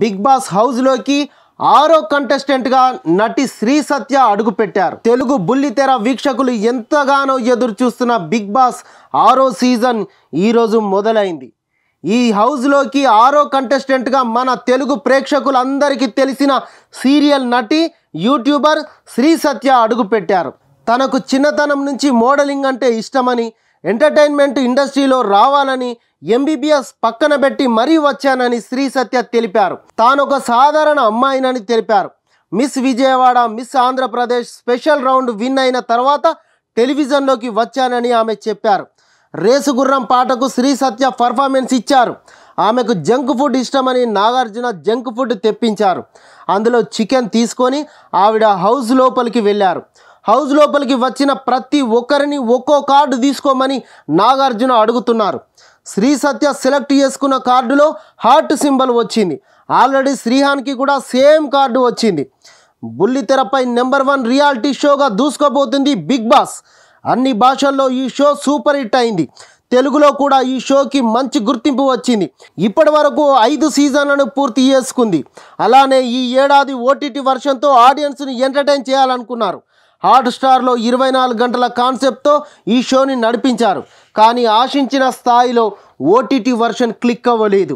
big boss హౌస్లోకి ఆరో కంటెస్టెంట్గా నటి శ్రీ సత్య అడుగుపెట్టారు తెలుగు బుల్లితెర వీక్షకులు ఎంతగానో ఎదురు చూస్తున్న బిగ్ బాస్ ఆరో సీజన్ ఈరోజు మొదలైంది ఈ హౌస్లోకి ఆరో కంటెస్టెంట్గా మన తెలుగు ప్రేక్షకులందరికీ తెలిసిన సీరియల్ నటి యూట్యూబర్ శ్రీ సత్య అడుగుపెట్టారు తనకు చిన్నతనం నుంచి మోడలింగ్ అంటే ఇష్టమని ఎంటర్టైన్మెంట్ ఇండస్ట్రీలో రావాలని ఎంబీబీఎస్ పక్కన పెట్టి మరీ వచ్చానని శ్రీ సత్య తెలిపారు తాను ఒక సాధారణ అమ్మాయినని తెలిపారు Miss Vijayawada Miss Andhra Pradesh special round win అయిన తర్వాత టెలివిజన్లోకి వచ్చానని ఆమె చెప్పారు రేసు గుర్రం పాటకు శ్రీ సత్య పర్ఫార్మెన్స్ ఇచ్చారు ఆమెకు జంక్ ఫుడ్ ఇష్టమని నాగార్జున జంక్ ఫుడ్ తెప్పించారు అందులో చికెన్ తీసుకొని ఆవిడ హౌస్ లోపలికి వెళ్ళారు హౌస్ లోపలికి వచ్చిన ప్రతి ఒక్కరిని ఒక్కో కార్డు తీసుకోమని నాగార్జున అడుగుతున్నారు శ్రీ సత్య సెలెక్ట్ చేసుకున్న కార్డులో హార్ట్ సింబల్ వచ్చింది ఆల్రెడీ శ్రీహాన్కి కూడా సేమ్ కార్డు వచ్చింది బుల్లితెరపై నెంబర్ వన్ రియాలిటీ షోగా దూసుకోబోతుంది బిగ్ బాస్ అన్ని భాషల్లో ఈ షో సూపర్ హిట్ అయింది తెలుగులో కూడా ఈ షోకి మంచి గుర్తింపు వచ్చింది ఇప్పటి వరకు ఐదు సీజన్లను పూర్తి చేసుకుంది అలానే ఈ ఏడాది ఓటీటీ వర్షన్తో ఆడియన్స్ని ఎంటర్టైన్ చేయాలనుకున్నారు హాట్ స్టార్లో ఇరవై నాలుగు గంటల కాన్సెప్ట్తో ఈ షోని నడిపించారు కానీ ఆశించిన స్థాయిలో ఓటీటీ వర్షన్ క్లిక్ అవ్వలేదు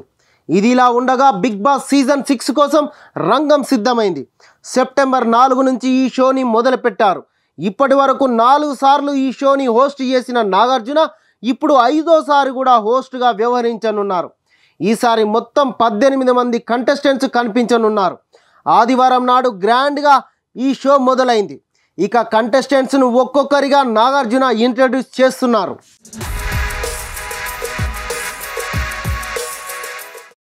ఇదిలా ఉండగా బిగ్ బాస్ సీజన్ సిక్స్ కోసం రంగం సిద్ధమైంది సెప్టెంబర్ నాలుగు నుంచి ఈ షోని మొదలుపెట్టారు ఇప్పటి వరకు నాలుగు సార్లు ఈ షోని హోస్ట్ చేసిన నాగార్జున ఇప్పుడు ఐదోసారి కూడా హోస్ట్గా వ్యవహరించనున్నారు ఈసారి మొత్తం పద్దెనిమిది మంది కంటెస్టెంట్స్ కనిపించనున్నారు ఆదివారం నాడు గ్రాండ్గా ఈ షో మొదలైంది ఇక కంటెస్టెంట్స్ను ఒక్కొక్కరిగా నాగార్జున ఇంట్రడ్యూస్ చేస్తున్నారు